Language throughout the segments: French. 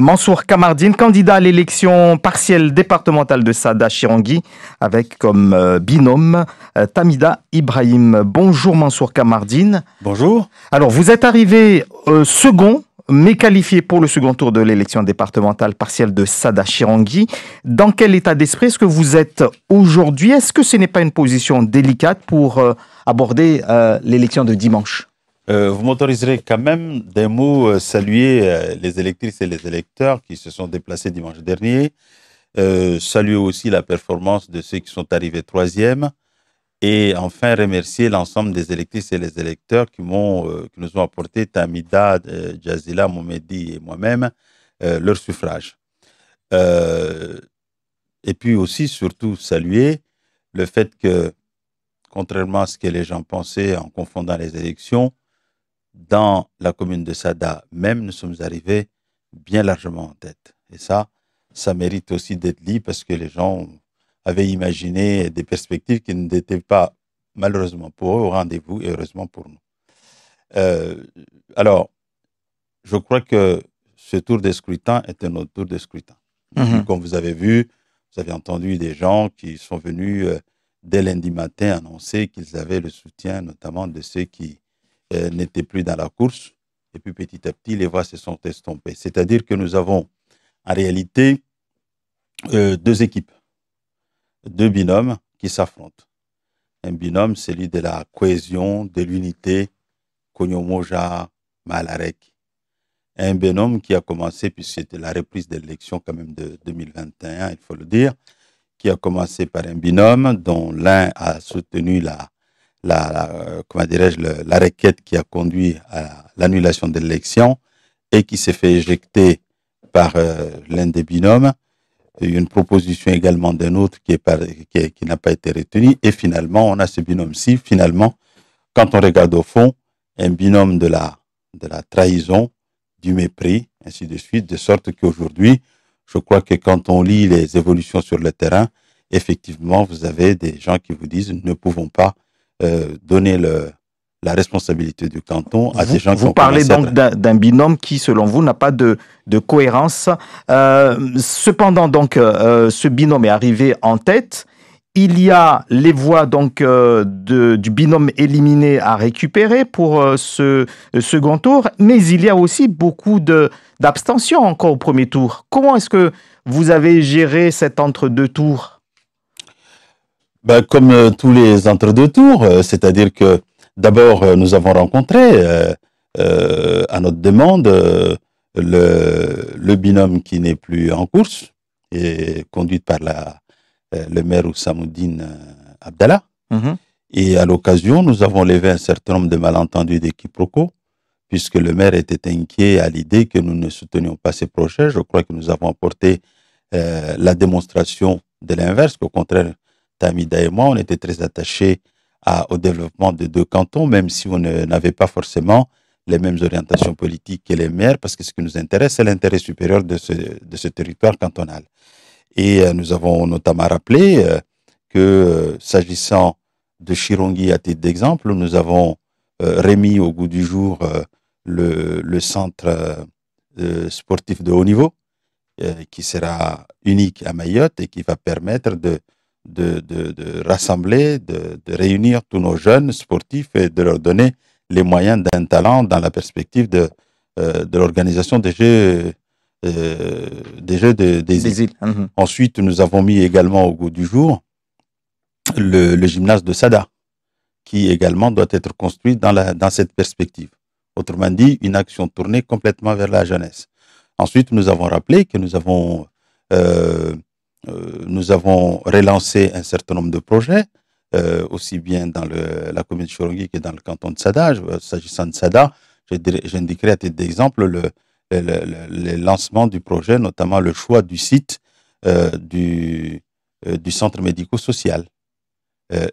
Mansour Kamardine, candidat à l'élection partielle départementale de Sada Chirangui, avec comme euh, binôme euh, Tamida Ibrahim. Bonjour Mansour Kamardine. Bonjour. Alors vous êtes arrivé euh, second mais qualifié pour le second tour de l'élection départementale partielle de Sada Chirangui. Dans quel état d'esprit est-ce que vous êtes aujourd'hui Est-ce que ce n'est pas une position délicate pour aborder l'élection de dimanche euh, vous m'autoriserez quand même des mots euh, saluer euh, les électrices et les électeurs qui se sont déplacés dimanche dernier, saluer aussi la performance de ceux qui sont arrivés troisième, et enfin remercier l'ensemble des électrices et les électeurs qui, nous ont apporté, Tamida, Jazila, Moumedi et moi-même, leur suffrage. et puis aussi, surtout, saluer le fait que, contrairement à ce que les gens pensaient en confondant les élections, dans la commune de Sada, même nous sommes arrivés bien largement en tête. Et ça, ça mérite aussi d'être dit parce que les gens avaient imaginé des perspectives qui n'étaient pas, malheureusement pour eux, au rendez-vous et heureusement pour nous. Euh, alors, je crois que ce tour de scrutin est un autre tour de scrutin. Mm-hmm. Comme vous avez vu, vous avez entendu des gens qui sont venus euh, dès lundi matin annoncer qu'ils avaient le soutien notamment de ceux qui euh, n'était plus dans la course. Et puis petit à petit, les voix se sont estompées. C'est-à-dire que nous avons en réalité euh, deux équipes, deux binômes qui s'affrontent. Un binôme, celui de la cohésion, de l'unité, Konyomoja Malarek. Un binôme qui a commencé, puisque c'était la reprise de l'élection quand même de 2021, il faut le dire, qui a commencé par un binôme dont l'un a soutenu la la, euh, comment dirais-je, la requête qui a conduit à l'annulation de l'élection et qui s'est fait éjecter par euh, l'un des binômes, une proposition également d'un autre qui, est qui, n'a pas été retenue, et finalement, on a ce binôme-ci, finalement, quand on regarde au fond, un binôme de la, de la trahison, du mépris, ainsi de suite, de sorte qu'aujourd'hui, je crois que quand on lit les évolutions sur le terrain, effectivement, vous avez des gens qui vous disent, nous ne pouvons pas euh, donner le, la responsabilité du canton à des gens vous qui Vous parlez donc d'un binôme qui, selon vous, n'a pas de, cohérence. Euh, cependant, donc, euh, ce binôme est arrivé en tête. Il y a les voix donc du binôme éliminé à récupérer pour ce second tour, mais il y a aussi beaucoup d'abstention encore au premier tour. Comment est-ce que vous avez géré cet entre-deux tours bah, comme euh, tous les entre-deux tours, euh, c'est-à-dire que d'abord, euh, nous avons rencontré, à notre demande, le, binôme qui n'est plus en course, et conduit par la, le maire Oussamoudine Abdallah. Mhm. Et à l'occasion, nous avons levé un certain nombre de malentendus des puisque le maire était inquiet à l'idée que nous ne soutenions pas ses projets. Je crois que nous avons apporté la démonstration de l'inverse, qu'au contraire, Tamida et moi, on était très attachés à, au développement des deux cantons, même si on n'avait pas forcément les mêmes orientations politiques que les maires, parce que ce qui nous intéresse, c'est l'intérêt supérieur de ce, territoire cantonal. Et euh, nous avons notamment rappelé euh, que, euh, s'agissant de Chirongi à titre d'exemple, nous avons remis au goût du jour le, centre sportif de haut niveau, qui sera unique à Mayotte et qui va permettre de de, de, de rassembler, de, de, réunir tous nos jeunes sportifs et de leur donner les moyens d'un talent dans la perspective de, euh, de l'organisation des Jeux, euh, des, jeux des, îles. Mhm. Ensuite, nous avons mis également au goût du jour le, gymnase de Sada, qui également doit être construit dans, la, dans cette perspective. Autrement dit, une action tournée complètement vers la jeunesse. Ensuite, nous avons rappelé que nous avons euh, euh, nous avons relancé un certain nombre de projets, euh, aussi bien dans la commune de Chorongui que dans le canton de Sada. Euh, s'agissant de Sada, j'indiquerai à titre d'exemple le, lancement du projet, notamment le choix du site du, centre médico-social,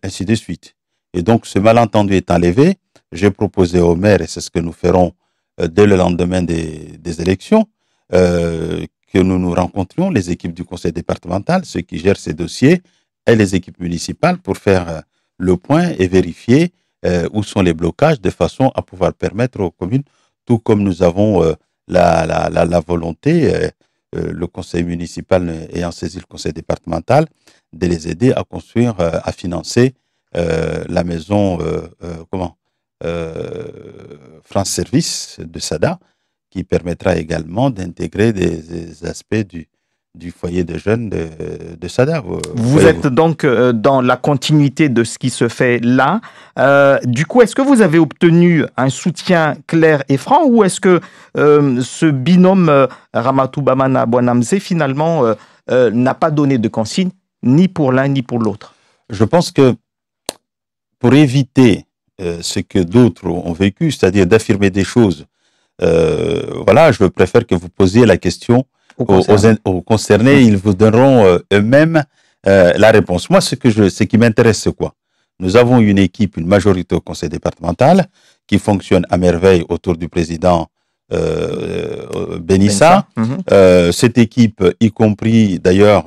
ainsi de suite. Et donc, ce malentendu est enlevé. j'ai proposé au maire, et c'est ce que nous ferons dès le lendemain des, élections, que nous nous rencontrions, les équipes du conseil départemental, ceux qui gèrent ces dossiers, et les équipes municipales pour faire euh, le point et vérifier euh, où sont les blocages de façon à pouvoir permettre aux communes, tout comme nous avons euh, la, volonté, le conseil municipal ayant saisi le conseil départemental, de les aider à construire, à financer la maison, comment, France Service de SADA, qui permettra également d'intégrer des, aspects du, du foyer de jeunes de, Sadar. Vous, êtes donc euh, dans la continuité de ce qui se fait là. Euh, du coup, est-ce que vous avez obtenu un soutien clair et franc ou est-ce que euh, ce binôme Ramatou Bamana Bouanamze finalement n'a pas donné de consigne ni pour l'un ni pour l'autre Je pense que pour éviter ce que d'autres ont vécu, c'est-à-dire d'affirmer des choses euh, voilà, je préfère que vous posiez la question aux, concernés. ils vous donneront euh, eux-mêmes euh, la réponse. Moi, ce, que je, qui m'intéresse, c'est quoi Nous avons une équipe, une majorité au conseil départemental qui fonctionne à merveille autour du président Benissa. Mhm. cette équipe, y compris d'ailleurs,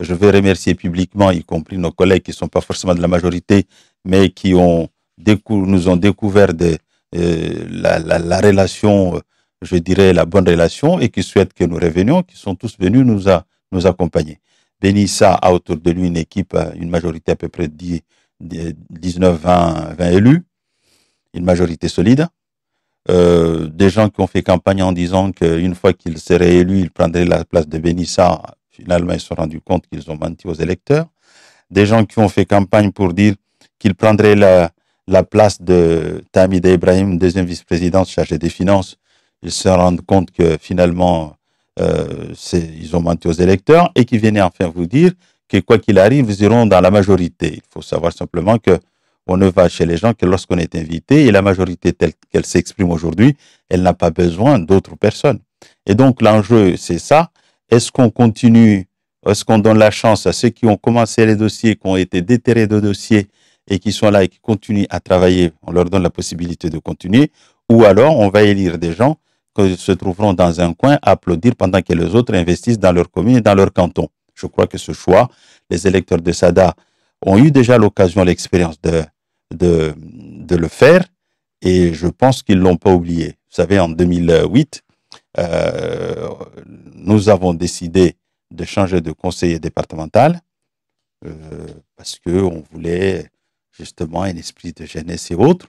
je vais remercier publiquement, y compris nos collègues qui ne sont pas forcément de la majorité, mais qui ont nous ont découvert des, euh, la, la, relation, euh, je dirais la bonne relation, et qui souhaitent que nous revenions, qui sont tous venus nous, a, nous accompagner. Benissa a autour de lui une équipe, euh, une majorité à peu près 10, 19, 20, 20 élus, une majorité solide. des gens qui ont fait campagne en disant qu'une fois qu'ils seraient élus, ils prendraient la place de Benissa. Finalement, ils se sont rendus compte qu'ils ont menti aux électeurs. Des gens qui ont fait campagne pour dire qu'ils prendraient la, la place de Tamida Ibrahim, deuxième vice-présidente chargée des finances. Ils se rendent compte que finalement, euh, ils ont menti aux électeurs et qui viennent enfin vous dire que quoi qu'il arrive, ils iront dans la majorité. Il faut savoir simplement que on ne va chez les gens que lorsqu'on est invité et la majorité telle qu'elle s'exprime aujourd'hui, elle n'a pas besoin d'autres personnes. Et donc l'enjeu, c'est ça. Est-ce qu'on continue, est-ce qu'on donne la chance à ceux qui ont commencé les dossiers, qui ont été déterrés de dossiers et qui sont là et qui continuent à travailler, on leur donne la possibilité de continuer, ou alors on va élire des gens qui se trouveront dans un coin à applaudir pendant que les autres investissent dans leur commune et dans leur canton. Je crois que ce choix, les électeurs de Sada ont eu déjà l'occasion, l'expérience de, de, le faire, et je pense qu'ils ne l'ont pas oublié. Vous savez, en 2008, euh, nous avons décidé de changer de conseiller départemental euh, parce qu'on voulait justement un esprit de jeunesse et autres.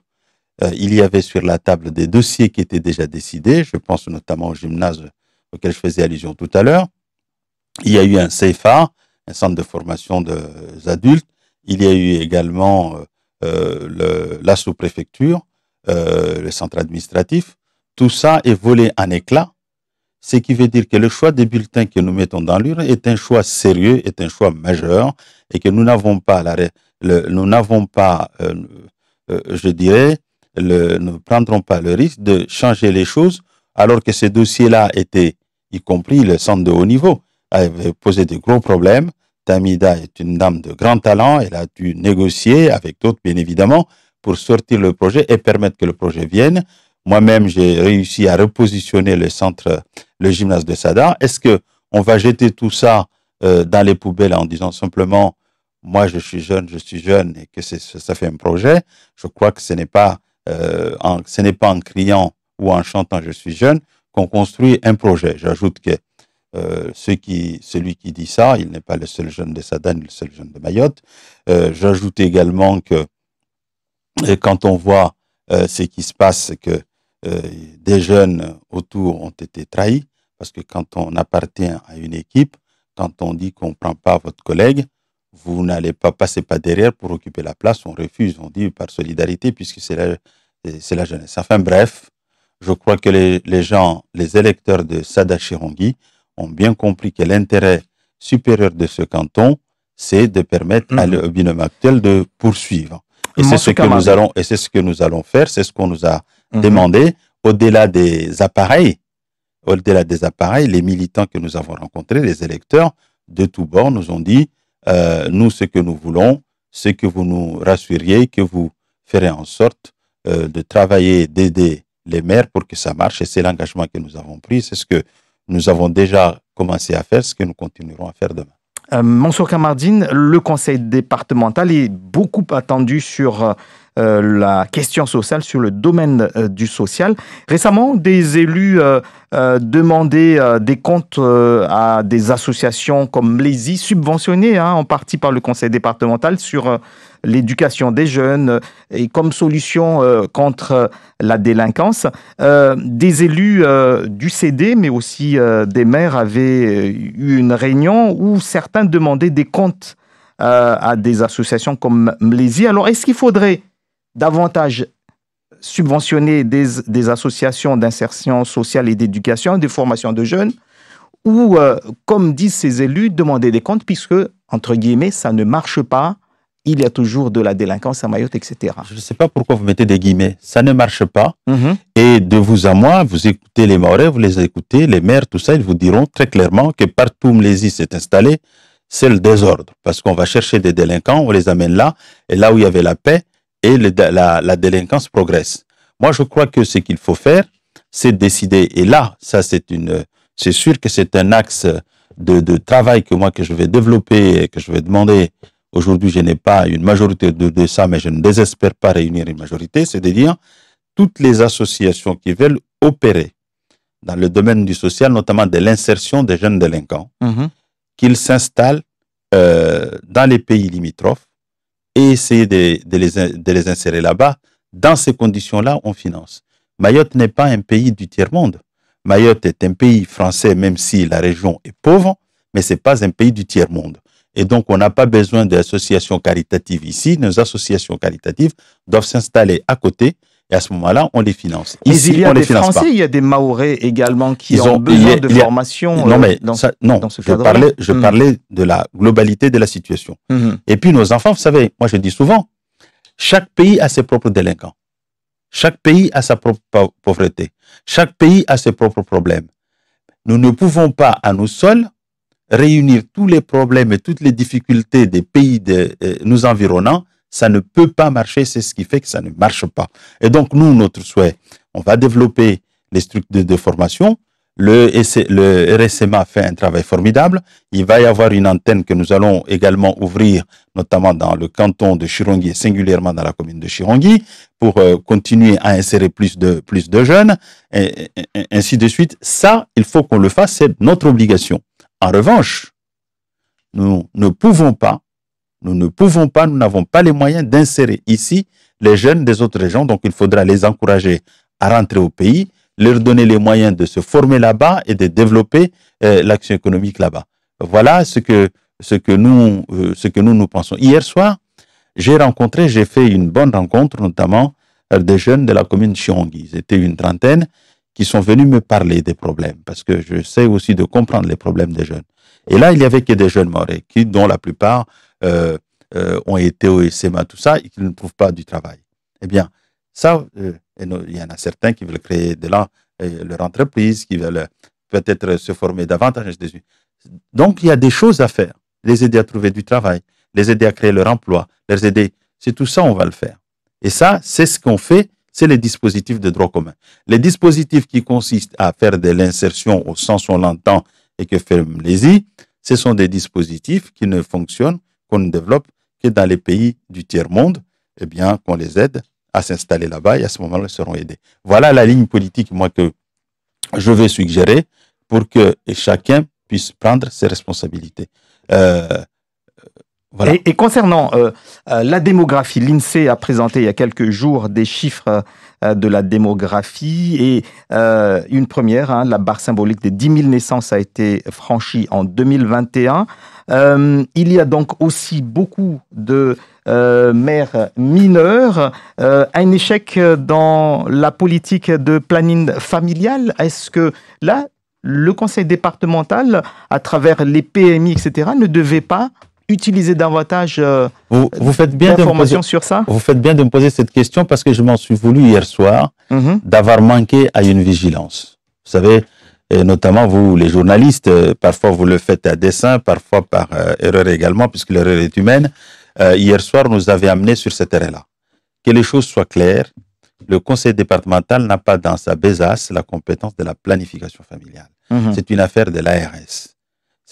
Euh, il y avait sur la table des dossiers qui étaient déjà décidés. Je pense notamment au gymnase auquel je faisais allusion tout à l'heure. Il y a eu un CFA, un centre de formation des adultes. Il y a eu également euh, euh, la sous-préfecture, le centre administratif. Tout ça est volé en éclats, ce qui veut dire que le choix des bulletins que nous mettons dans l'urne est un choix sérieux, est un choix majeur, et que nous n'avons pas l'arrêt nous n'avons pas, euh, euh, je dirais, nous ne prendrons pas le risque de changer les choses alors que ce dossier-là était, y compris le centre de haut niveau, avait posé de gros problèmes. Tamida est une dame de grand talent, elle a dû négocier avec d'autres, bien évidemment, pour sortir le projet et permettre que le projet vienne. Moi-même, j'ai réussi à repositionner le centre, le gymnase de Sada. Est-ce que on va jeter tout ça euh, dans les poubelles en disant simplement moi je suis jeune, je suis jeune et que ça fait un projet, je crois que ce n'est pas, euh, en, ce n'est pas en criant ou en chantant je suis jeune qu'on construit un projet. J'ajoute que euh, celui qui dit ça, il n'est pas le seul jeune de Sadan, le seul jeune de Mayotte. Euh, j'ajoute également que quand on voit ce qui se passe, c'est que des jeunes autour ont été trahis, parce que quand on appartient à une équipe, quand on dit qu'on ne prend pas votre collègue, vous n'allez pas passer pas derrière pour occuper la place. On refuse, on dit par solidarité, puisque c'est la, la, jeunesse. Enfin bref, je crois que les, gens, les électeurs de Sada Chirongi ont bien compris que l'intérêt supérieur de ce canton, c'est de permettre à mhm. le binôme actuel de poursuivre. Et c'est ce que nous allons, et c'est ce que nous allons faire, c'est ce qu'on nous a mhm. demandé. Au-delà des appareils, au-delà des appareils, les militants que nous avons rencontrés, les électeurs de tous bords nous ont dit, euh, nous, ce que nous voulons, c'est que vous nous rassuriez, que vous ferez en sorte euh, de travailler, d'aider les maires pour que ça marche. Et c'est l'engagement que nous avons pris. C'est ce que nous avons déjà commencé à faire, ce que nous continuerons à faire demain. Euh, Monsieur Camardine, Kamardine, le conseil départemental est beaucoup attendu sur euh, la question sociale, sur le domaine euh, du social. Récemment, des élus euh, demandaient des comptes à des associations comme Lési, subventionnées hein, en partie par le conseil départemental sur l'éducation des jeunes et comme solution contre la délinquance. des élus du CD, mais aussi des maires, avaient eu une réunion où certains demandaient des comptes à des associations comme Mlesi. Alors, est-ce qu'il faudrait davantage subventionner des, associations d'insertion sociale et d'éducation, des formations de jeunes, ou, euh, comme disent ces élus, demander des comptes, puisque, entre guillemets, ça ne marche pas, il y a toujours de la délinquance à Mayotte, etc. Je ne sais pas pourquoi vous mettez des guillemets, ça ne marche pas. Mm-hmm. Et de vous à moi, vous écoutez les Maorais, vous les écoutez, les maires, tout ça, ils vous diront très clairement que partout où Mlesi s'est installé, c'est le désordre, parce qu'on va chercher des délinquants, on les amène là, et là où il y avait la paix, et la, délinquance progresse. Moi, je crois que ce qu'il faut faire, c'est décider. Et là, ça, c'est une, c'est sûr que c'est un axe de, travail que moi que je vais développer et que je vais demander. Aujourd'hui, je n'ai pas une majorité de, ça, mais je ne désespère pas réunir une majorité. C'est de dire toutes les associations qui veulent opérer dans le domaine du social, notamment de l'insertion des jeunes délinquants, mhm. qu'ils s'installent euh, dans les pays limitrophes et essayer de, les, les insérer là-bas. Dans ces conditions-là, on finance. Mayotte n'est pas un pays du tiers-monde. Mayotte est un pays français, même si la région est pauvre, mais ce n'est pas un pays du tiers-monde. Et donc, on n'a pas besoin d'associations caritatives ici. Nos associations caritatives doivent s'installer à côté et à ce moment-là, on les finance. Mais il y a des Français, il y a des Maorais également qui ont, besoin de formation. Non, euh, mais dans, ça, non, je parlais, je hmm. parlais de la globalité de la situation. Hmm. Et puis nos enfants, vous savez, moi je dis souvent, chaque pays a ses propres délinquants. Chaque pays a sa propre pauvreté. Chaque pays a ses propres problèmes. Nous ne pouvons pas, à nous seuls, réunir tous les problèmes et toutes les difficultés des pays euh, nous environnants ça ne peut pas marcher, c'est ce qui fait que ça ne marche pas. Et donc, nous, notre souhait, on va développer les structures de formation. Le, le RSMA fait un travail formidable. Il va y avoir une antenne que nous allons également ouvrir, notamment dans le canton de Chirongui singulièrement dans la commune de Chirongui, pour euh, continuer à insérer plus de, plus de jeunes, et ainsi de suite. Ça, il faut qu'on le fasse, c'est notre obligation. En revanche, nous ne pouvons pas nous ne pouvons pas, nous n'avons pas les moyens d'insérer ici les jeunes des autres régions. Donc, il faudra les encourager à rentrer au pays, leur donner les moyens de se former là-bas et de développer euh, l'action économique là-bas. Voilà ce que, ce, que nous, euh, ce que nous nous pensons. Hier soir, j'ai rencontré, j'ai fait une bonne rencontre, notamment euh, des jeunes de la commune de Ils une trentaine qui sont venus me parler des problèmes, parce que je sais aussi de comprendre les problèmes des jeunes. Et là, il n'y avait que des jeunes morés qui, dont la plupart euh, euh, ont été au SMA, tout ça, et qu'ils ne trouvent pas du travail. Eh bien, ça, euh, il y en a certains qui veulent créer de là leur entreprise, qui veulent peut-être se former davantage. Donc, il y a des choses à faire. Les aider à trouver du travail, les aider à créer leur emploi, les aider. C'est tout ça, on va le faire. Et ça, c'est ce qu'on fait, c'est les dispositifs de droit commun. Les dispositifs qui consistent à faire de l'insertion au sens où on l'entend et que ferme les i, ce sont des dispositifs qui ne fonctionnent qu'on développe, que dans les pays du tiers-monde, eh bien, qu'on les aide à s'installer là-bas et à ce moment-là, ils seront aidés. Voilà la ligne politique, moi, que je vais suggérer pour que chacun puisse prendre ses responsabilités. Euh, et, concernant euh, euh, la démographie, l'INSEE a présenté il y a quelques jours des chiffres euh, de la démographie et une première, hein, la barre symbolique des 10 000 naissances a été franchie en 2021. il y a donc aussi beaucoup de mères mineures. un échec dans la politique de planning familial, est-ce que là, le conseil départemental, à travers les PMI, etc., ne devait pas utiliser davantage euh, vous, faites bien d'informations sur ça Vous faites bien de me poser cette question parce que je m'en suis voulu hier soir mhm. d'avoir manqué à une vigilance. Vous savez, notamment vous, les journalistes, euh, parfois vous le faites à dessein, parfois par euh, erreur également, puisque l'erreur est humaine. hier soir, nous avait amené sur cette terrain là Que les choses soient claires, le conseil départemental n'a pas dans sa besace la compétence de la planification familiale. Mhm. C'est une affaire de l'ARS.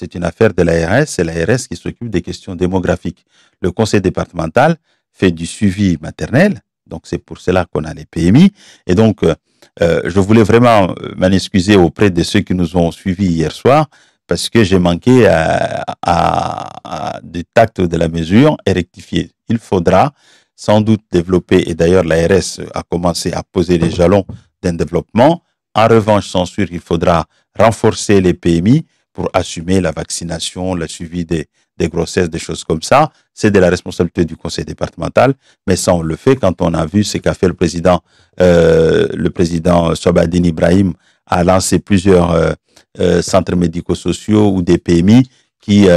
C'est une affaire de l'ARS, c'est l'ARS qui s'occupe des questions démographiques. Le conseil départemental fait du suivi maternel, donc c'est pour cela qu'on a les PMI. Et donc, euh, euh, je voulais vraiment euh, m'en excuser auprès de ceux qui nous ont suivis hier soir, parce que j'ai manqué à, du tact de la mesure et rectifier. Il faudra sans doute développer, et d'ailleurs l'ARS a commencé à poser les jalons d'un développement. En revanche, sans sûr, il faudra renforcer les PMI pour assumer la vaccination, le suivi des, grossesses, des choses comme ça. C'est de la responsabilité du conseil départemental, mais ça, on le fait. Quand on a vu ce qu'a fait le président, euh, le président Sobadine Ibrahim a lancé plusieurs euh, euh, centres médico-sociaux ou des PMI qui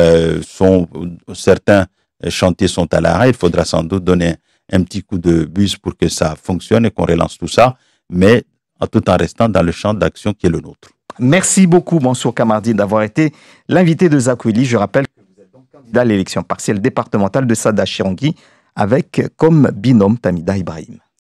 sont, certains chantiers sont à l'arrêt. Il faudra sans doute donner un petit coup de bus pour que ça fonctionne et qu'on relance tout ça, mais tout en restant dans le champ d'action qui est le nôtre. Merci beaucoup, Mansour Kamardi, d'avoir été l'invité de Zakouili. Je rappelle que vous êtes donc candidat à l'élection partielle départementale de Sada Chirongi avec comme binôme Tamida Ibrahim.